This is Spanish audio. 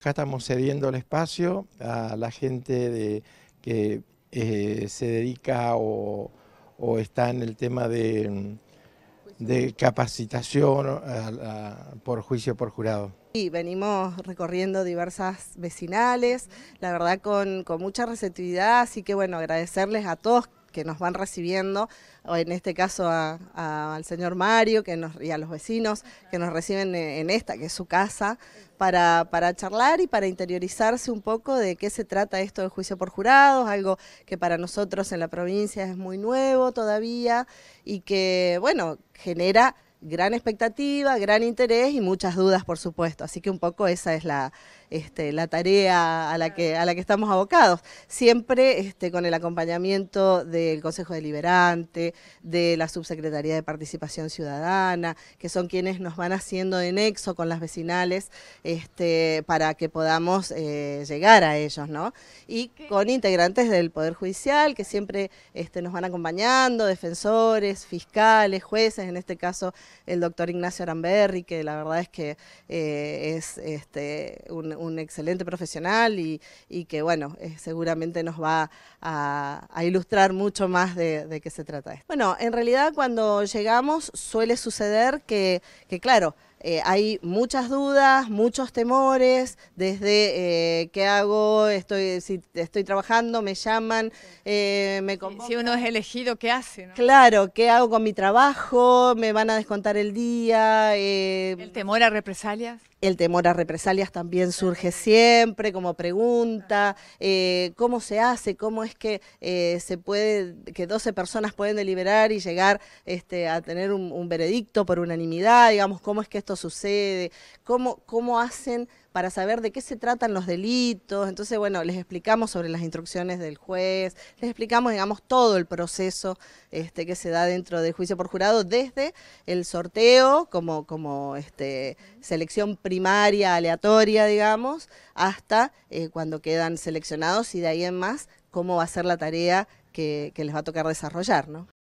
Acá estamos cediendo el espacio a la gente de, que eh, se dedica o, está en el tema de, capacitación por juicio por jurado. Sí, venimos recorriendo diversas vecinales, la verdad con mucha receptividad, así que bueno, agradecerles a todos que nos van recibiendo, o en este caso al señor Mario que y a los vecinos que nos reciben en esta, que es su casa, para, para charlar y para interiorizarse un poco de qué se trata esto de juicio por jurados, algo que para nosotros en la provincia es muy nuevo todavía y que, bueno, genera gran expectativa, gran interés y muchas dudas, por supuesto. Así que un poco esa es la, este, tarea a la, que, estamos abocados. Siempre este, con el acompañamiento del Consejo Deliberante, de la Subsecretaría de Participación Ciudadana, que son quienes nos van haciendo de nexo con las vecinales este, para que podamos eh, llegar a ellos, ¿no? Y con integrantes del Poder Judicial, que siempre nos van acompañando, defensores, fiscales, jueces, en este caso el doctor Ignacio Aramberri, que la verdad es que eh, es este, un, excelente profesional y, y que, bueno, eh, seguramente nos va a, ilustrar mucho más de, qué se trata esto. Bueno, en realidad cuando llegamos suele suceder que, que claro, eh, hay muchas dudas, muchos temores, desde eh, qué hago, estoy, si estoy trabajando, me llaman, eh, me convocan. Si uno es elegido, ¿qué hace? Claro, ¿qué hago con mi trabajo? ¿Me van a descontar el día? ¿El temor a represalias? El temor a represalias también surge siempre como pregunta, ¿cómo se hace? ¿Cómo es que se puede, que 12 personas pueden deliberar y llegar este, a tener un, un veredicto por unanimidad? Digamos, ¿cómo es que esto sucede, cómo, cómo hacen para saber de qué se tratan los delitos. Entonces, bueno, les explicamos sobre las instrucciones del juez, les explicamos, digamos, todo el proceso este, que se da dentro de juicio por jurado, desde el sorteo como, como este, selección primaria, aleatoria, digamos, hasta eh, cuando quedan seleccionados y de ahí en más cómo va a ser la tarea que, que les va a tocar desarrollar, ¿no?